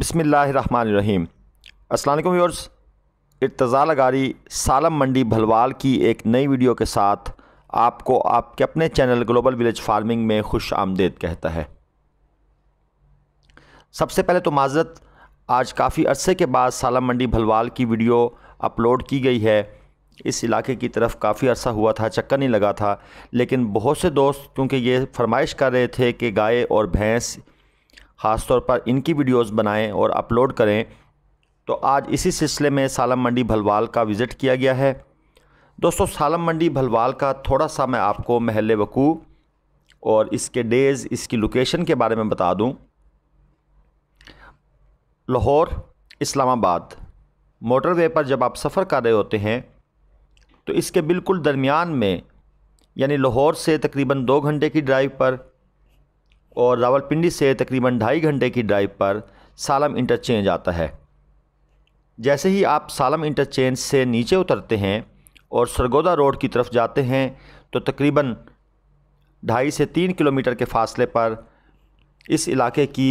बसमीम असलम व्यूअर्स इर्तज़ाल गारी सालम मंडी भलवाल की एक नई वीडियो के साथ आपको आपके अपने चैनल ग्लोबल विलेज फार्मिंग में खुश आमदेद कहता है सबसे पहले तो माजरत आज काफ़ी अरसे के बाद सालम मंडी भलवाल की वीडियो अपलोड की गई है इस इलाके की तरफ काफ़ी अरसा हुआ था चक्कर नहीं लगा था लेकिन बहुत से दोस्त क्योंकि ये फरमाइश कर रहे थे कि गाय और भैंस ख़ास तौर पर इनकी वीडियोस बनाएं और अपलोड करें तो आज इसी सिलसिले में सालम मंडी भलवाल का विज़िट किया गया है दोस्तों सालम मंडी भलवाल का थोड़ा सा मैं आपको महल वकू और इसके डेज़ इसकी लोकेशन के बारे में बता दूं लाहौर इस्लामाबाद मोटरवे पर जब आप सफ़र कर रहे होते हैं तो इसके बिल्कुल दरमियान में यानी लाहौर से तकरीबन दो घंटे की ड्राइव पर और रावलपिंडी से तकरीबन ढाई घंटे की ड्राइव पर सालम इंटरचेंज आता है जैसे ही आप सालम इंटरचेंज से नीचे उतरते हैं और सरगोदा रोड की तरफ जाते हैं तो तकरीबन ढाई से तीन किलोमीटर के फासले पर इस इलाके की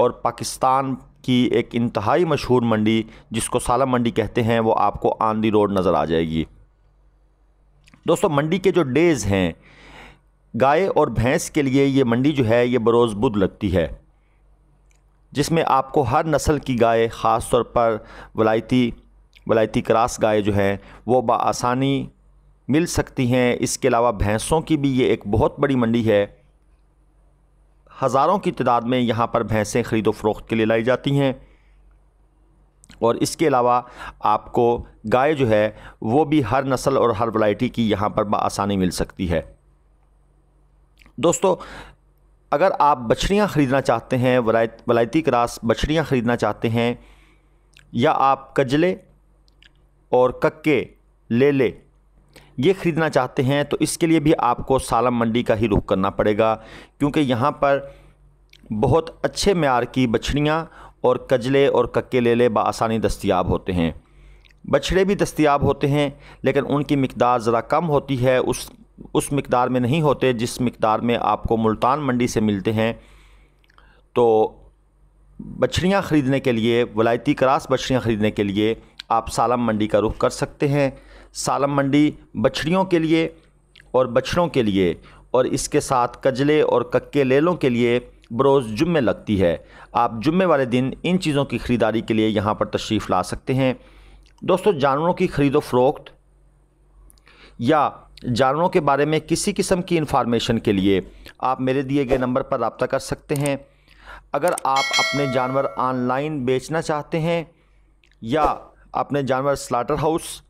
और पाकिस्तान की एक इंतहाई मशहूर मंडी जिसको सालम मंडी कहते हैं वो आपको आंधी रोड नज़र आ जाएगी दोस्तों मंडी के जो डेज़ हैं गाय और भैंस के लिए ये मंडी जो है ये बरोज़ बुध लगती है जिसमें आपको हर नस्ल की गाय ख़ास तौर पर वलायती वलायती क्रास गाय जो है वो बसानी मिल सकती हैं इसके अलावा भैंसों की भी ये एक बहुत बड़ी मंडी है हज़ारों की तादाद में यहाँ पर भैंसें ख़रीदो फरोख्त के लिए लाई जाती हैं और इसके अलावा आपको गाय जो है वो भी हर नस्ल और हर वैरायटी की यहाँ पर आसानी मिल सकती है दोस्तों अगर आप बछड़ियाँ ख़रीदना चाहते हैं वलायत वलायती क्रास बछड़ियाँ ख़रीदना चाहते हैं या आप कजले और कक्के ले ये ख़रीदना चाहते हैं तो इसके लिए भी आपको सालम मंडी का ही रुख करना पड़ेगा क्योंकि यहाँ पर बहुत अच्छे मैार की बछड़ियाँ और कजले और कक्के लेले बसानी दस्तियाब होते हैं बछड़े भी दस्तियाब होते हैं लेकिन उनकी मकदार ज़रा कम होती है उस उस मकदार में नहीं होते जिस मकदार में आपको मुल्तान मंडी से मिलते हैं तो बछड़ियाँ ख़रीदने के लिए वलायती क्रास बछड़ियाँ ख़रीदने के लिए आप सालम मंडी का रुख कर सकते हैं सालम मंडी बछड़ियों के लिए और बछड़ों के लिए और इसके साथ कजले और कक्के लेलों के लिए बरोज़ जुम्मे लगती है आप जुम्मे वाले दिन इन चीज़ों की ख़रीदारी के लिए यहाँ पर तशरीफ़ ला सकते हैं दोस्तों जानवरों की ख़रीदो फरोख्त या जानवरों के बारे में किसी किस्म की इन्फॉर्मेशन के लिए आप मेरे दिए गए नंबर पर रबता कर सकते हैं अगर आप अपने जानवर ऑनलाइन बेचना चाहते हैं या अपने जानवर स्लाटर हाउस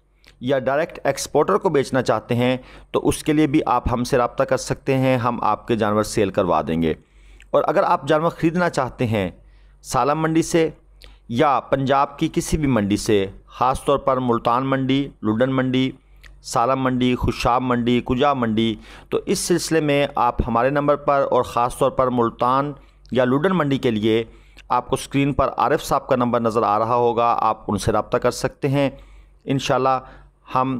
या डायरेक्ट एक्सपोर्टर को बेचना चाहते हैं तो उसके लिए भी आप हमसे रबता कर सकते हैं हम आपके जानवर सेल करवा देंगे और अगर आप जानवर ख़रीदना चाहते हैं सालम मंडी से या पंजाब की किसी भी मंडी से ख़ास तौर पर मुल्तान मंडी लुडन मंडी सालम मंडी खुशाब मंडी कुजा मंडी तो इस सिलसिले में आप हमारे नंबर पर और ख़ास तौर पर मुल्तान या लूडन मंडी के लिए आपको स्क्रीन पर आरिफ साहब का नंबर नज़र आ रहा होगा आप उनसे रबता कर सकते हैं इन हम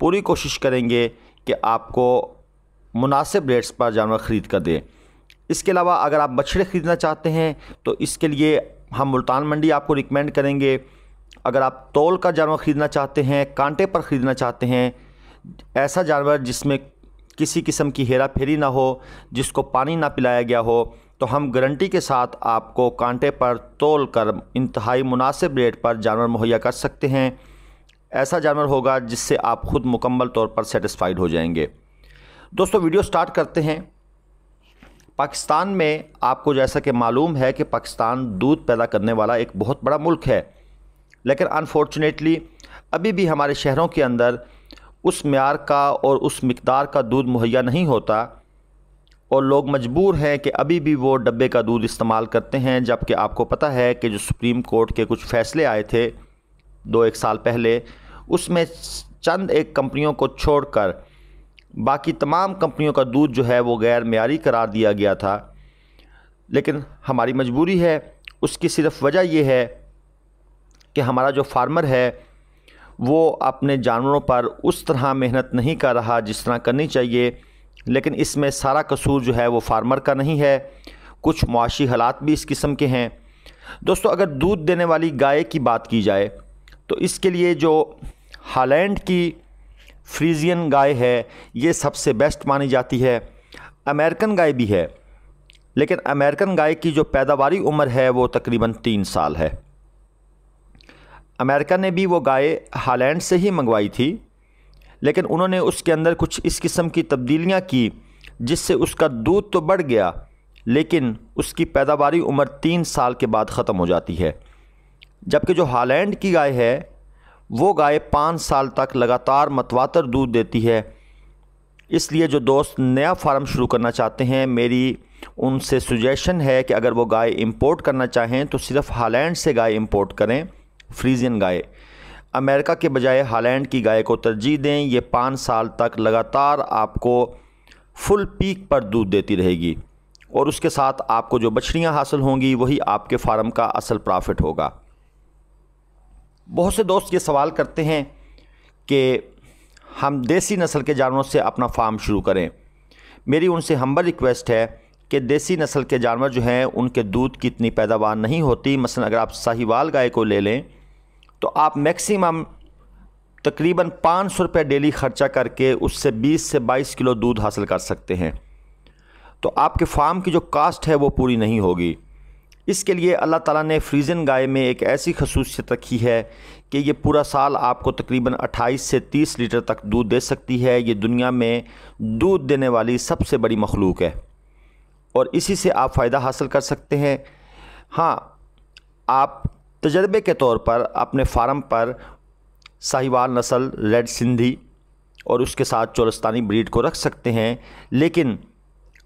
पूरी कोशिश करेंगे कि आपको मुनासिब रेट्स पर जानवर ख़रीद कर दें इसके अलावा अगर आप बछड़े ख़रीदना चाहते हैं तो इसके लिए हम मुल्तान मंडी आपको रिकमेंड करेंगे अगर आप तोल का जानवर ख़रीदना चाहते हैं कांटे पर ख़रीदना चाहते हैं ऐसा जानवर जिसमें किसी किस्म की हेरा फेरी ना हो जिसको पानी ना पिलाया गया हो तो हम गारंटी के साथ आपको कांटे पर तोल कर इंतहाई मुनासिब रेट पर जानवर मुहैया कर सकते हैं ऐसा जानवर होगा जिससे आप ख़ुद मुकम्मल तौर पर सेटिस्फाइड हो जाएंगे दोस्तों वीडियो स्टार्ट करते हैं पाकिस्तान में आपको जैसा कि मालूम है कि पाकिस्तान दूध पैदा करने वाला एक बहुत बड़ा मुल्क है लेकिन अनफॉर्चुनेटली अभी भी हमारे शहरों के अंदर उस मैार का और उस मकदार का दूध मुहैया नहीं होता और लोग मजबूर हैं कि अभी भी वो डब्बे का दूध इस्तेमाल करते हैं जबकि आपको पता है कि जो सुप्रीम कोर्ट के कुछ फ़ैसले आए थे दो एक साल पहले उसमें चंद एक कंपनियों को छोड़कर बाकी तमाम कंपनियों का दूध जो है वो गैर मैारी करार दिया गया था लेकिन हमारी मजबूरी है उसकी सिर्फ वजह यह है कि हमारा जो फार्मर है वो अपने जानवरों पर उस तरह मेहनत नहीं कर रहा जिस तरह करनी चाहिए लेकिन इसमें सारा कसूर जो है वो फार्मर का नहीं है कुछ मुआशी हालात भी इस किस्म के हैं दोस्तों अगर दूध देने वाली गाय की बात की जाए तो इसके लिए जो हालैंड की फ्रीजियन गाय है ये सबसे बेस्ट मानी जाती है अमेरिकन गाय भी है लेकिन अमेरिकन गाय की जो पैदावारी उम्र है वो तकरीबन तीन साल है अमेरिका ने भी वो गाय हालैंड से ही मंगवाई थी लेकिन उन्होंने उसके अंदर कुछ इस किस्म की तब्दीलियाँ की जिससे उसका दूध तो बढ़ गया लेकिन उसकी पैदावारी उम्र तीन साल के बाद ख़त्म हो जाती है जबकि जो हालैंड की गाय है वो गाय पाँच साल तक लगातार मतवातर दूध देती है इसलिए जो दोस्त नया फार्म शुरू करना चाहते हैं मेरी उनसे सुजेशन है कि अगर वो गाय इंपोर्ट करना चाहें तो सिर्फ हालैंड से गाय इंपोर्ट करें फ्रीजियन गाय अमेरिका के बजाय हालैंड की गाय को तरजीह दें ये पाँच साल तक लगातार आपको फुल पीक पर दूध देती रहेगी और उसके साथ आपको जो बछड़ियाँ हासिल होंगी वही आपके फार्म का असल प्रॉफिट होगा बहुत से दोस्त ये सवाल करते हैं कि हम देसी नस्ल के जानवरों से अपना फार्म शुरू करें मेरी उनसे हम्बल रिक्वेस्ट है कि देसी नस्ल के जानवर जो हैं उनके दूध की इतनी पैदावार नहीं होती मसलन अगर आप साहिवाल गाय को ले लें तो आप मैक्सिमम तकरीबन पाँच सौ रुपये डेली ख़र्चा करके उससे बीस से बाईस किलो दूध हासिल कर सकते हैं तो आपके फार्म की जो कास्ट है वो पूरी नहीं होगी इसके लिए अल्लाह ताला ने फ्रीजन गाय में एक ऐसी खसूसियत रखी है कि ये पूरा साल आपको तकरीबन 28 से 30 लीटर तक दूध दे सकती है ये दुनिया में दूध देने वाली सबसे बड़ी मखलूक है और इसी से आप फ़ायदा हासिल कर सकते हैं हाँ आप तजर्बे के तौर पर अपने फार्म पर साहिवाल नस्ल रेड सिंधी और उसके साथ चौलस्तानी ब्रीड को रख सकते हैं लेकिन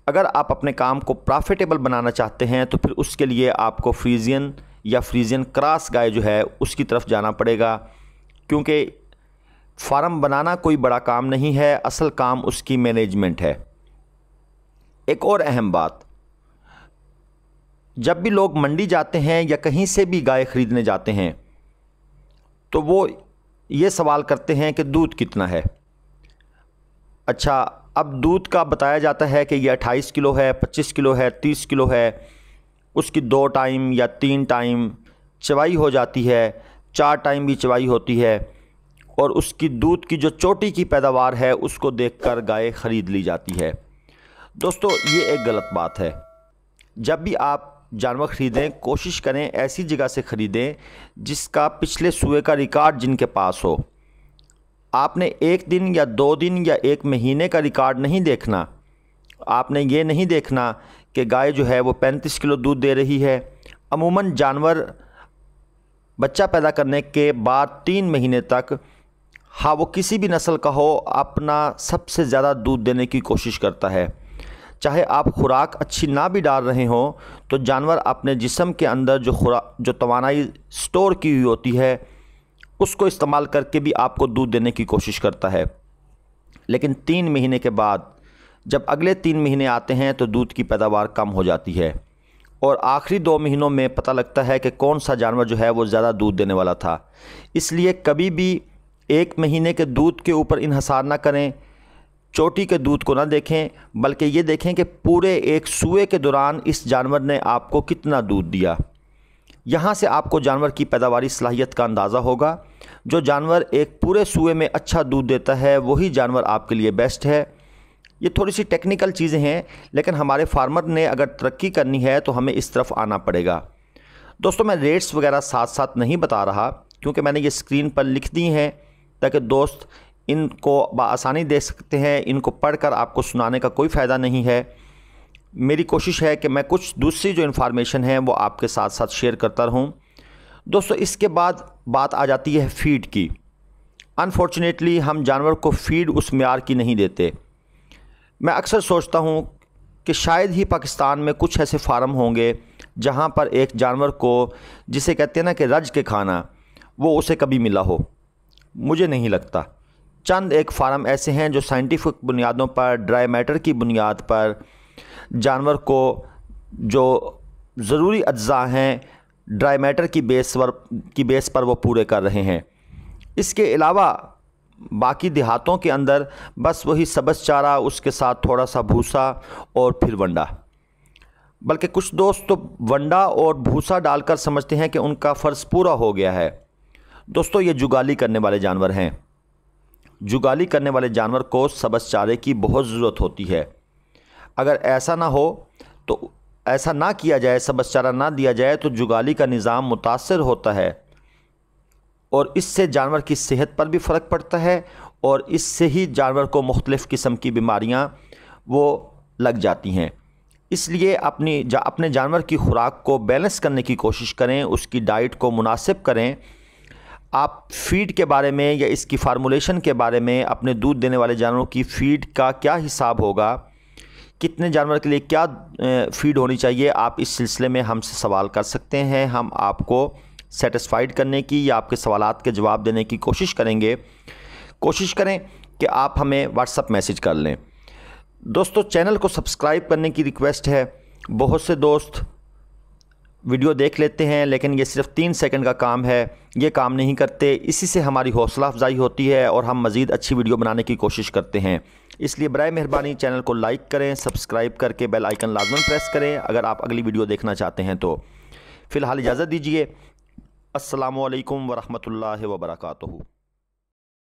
अगर आप अपने काम को प्रॉफिटेबल बनाना चाहते हैं तो फिर उसके लिए आपको फ्रीजियन या फ्रीजियन क्रास गाय जो है उसकी तरफ जाना पड़ेगा क्योंकि फार्म बनाना कोई बड़ा काम नहीं है असल काम उसकी मैनेजमेंट है एक और अहम बात जब भी लोग मंडी जाते हैं या कहीं से भी गाय ख़रीदने जाते हैं तो वो ये सवाल करते हैं कि दूध कितना है अच्छा अब दूध का बताया जाता है कि ये 28 किलो है 25 किलो है 30 किलो है उसकी दो टाइम या तीन टाइम चवाई हो जाती है चार टाइम भी चवाई होती है और उसकी दूध की जो चोटी की पैदावार है उसको देखकर गाय ख़रीद ली जाती है दोस्तों ये एक गलत बात है जब भी आप जानवर ख़रीदें कोशिश करें ऐसी जगह से ख़रीदें जिसका पिछले सुबह का रिकॉर्ड जिनके पास हो आपने एक दिन या दो दिन या एक महीने का रिकॉर्ड नहीं देखना आपने ये नहीं देखना कि गाय जो है वो पैंतीस किलो दूध दे रही है अमूमन जानवर बच्चा पैदा करने के बाद तीन महीने तक हाँ वो किसी भी नस्ल का हो अपना सबसे ज़्यादा दूध देने की कोशिश करता है चाहे आप खुराक अच्छी ना भी डाल रहे हों तो जानवर अपने जिसम के अंदर जो खुरा जो तोानाई स्टोर की हुई होती है उसको इस्तेमाल करके भी आपको दूध देने की कोशिश करता है लेकिन तीन महीने के बाद जब अगले तीन महीने आते हैं तो दूध की पैदावार कम हो जाती है और आखिरी दो महीनों में पता लगता है कि कौन सा जानवर जो है वो ज़्यादा दूध देने वाला था इसलिए कभी भी एक महीने के दूध के ऊपर इहसार ना करें चोटी के दूध को ना देखें बल्कि ये देखें कि पूरे एक सूए के दौरान इस जानवर ने आपको कितना दूध दिया यहाँ से आपको जानवर की पैदावारी सलाहियत का अंदाज़ा होगा जो जानवर एक पूरे सूए में अच्छा दूध देता है वही जानवर आपके लिए बेस्ट है ये थोड़ी सी टेक्निकल चीज़ें हैं लेकिन हमारे फार्मर ने अगर तरक्की करनी है तो हमें इस तरफ आना पड़ेगा दोस्तों मैं रेट्स वगैरह साथ साथ नहीं बता रहा क्योंकि मैंने ये स्क्रीन पर लिख दी हैं ताकि दोस्त इनको आसानी दे सकते हैं इनको पढ़कर आपको सुनाने का कोई फ़ायदा नहीं है मेरी कोशिश है कि मैं कुछ दूसरी जो इन्फॉर्मेशन है वो आपके साथ साथ शेयर करता रहूँ दोस्तों इसके बाद बात आ जाती है फीड की अनफॉर्चुनेटली हम जानवर को फीड उस मैार की नहीं देते मैं अक्सर सोचता हूँ कि शायद ही पाकिस्तान में कुछ ऐसे फार्म होंगे जहाँ पर एक जानवर को जिसे कहते हैं ना कि रज के खाना वो उसे कभी मिला हो मुझे नहीं लगता चंद एक फार्म ऐसे हैं जो साइंटिफिक बुनियादों पर ड्राई मैटर की बुनियाद पर जानवर को जो ज़रूरी अज्जा हैं ड्राई मैटर की बेस पर की बेस पर वो पूरे कर रहे हैं इसके अलावा बाकी देहातों के अंदर बस वही सबस चारा उसके साथ थोड़ा सा भूसा और फिर वंडा बल्कि कुछ दोस्त तो वंडा और भूसा डालकर समझते हैं कि उनका फ़र्ज़ पूरा हो गया है दोस्तों ये जुगाली करने वाले जानवर हैं जुगाली करने वाले जानवर को सबस चारे की बहुत ज़रूरत होती है अगर ऐसा ना हो तो ऐसा ना किया जाए सबस चारा ना दिया जाए तो जुगाली का निज़ाम मुतासर होता है और इससे जानवर की सेहत पर भी फ़र्क पड़ता है और इससे ही जानवर को मुख्तलिफ़ किस्म की बीमारियाँ वो लग जाती हैं इसलिए अपनी जा अपने जानवर की खुराक को बैलेंस करने की कोशिश करें उसकी डाइट को मुनासिब करें आप फीड के बारे में या इसकी फार्मूलेशन के बारे में अपने दूध देने वाले जानवरों की फीड का क्या हिसाब होगा कितने जानवर के लिए क्या फीड होनी चाहिए आप इस सिलसिले में हमसे सवाल कर सकते हैं हम आपको सेटिस्फाइड करने की या आपके सवाल के जवाब देने की कोशिश करेंगे कोशिश करें कि आप हमें व्हाट्सअप मैसेज कर लें दोस्तों चैनल को सब्सक्राइब करने की रिक्वेस्ट है बहुत से दोस्त वीडियो देख लेते हैं लेकिन ये सिर्फ तीन सेकंड का काम है ये काम नहीं करते इसी से हमारी हौसला अफजाई होती है और हम मज़ीद अच्छी वीडियो बनाने की कोशिश करते हैं इसलिए बर मेहरबानी चैनल को लाइक करें सब्सक्राइब करके बेल आइकन लाजमन प्रेस करें अगर आप अगली वीडियो देखना चाहते हैं तो फ़िलहाल इजाज़त दीजिए असलकम वरहमल वर्का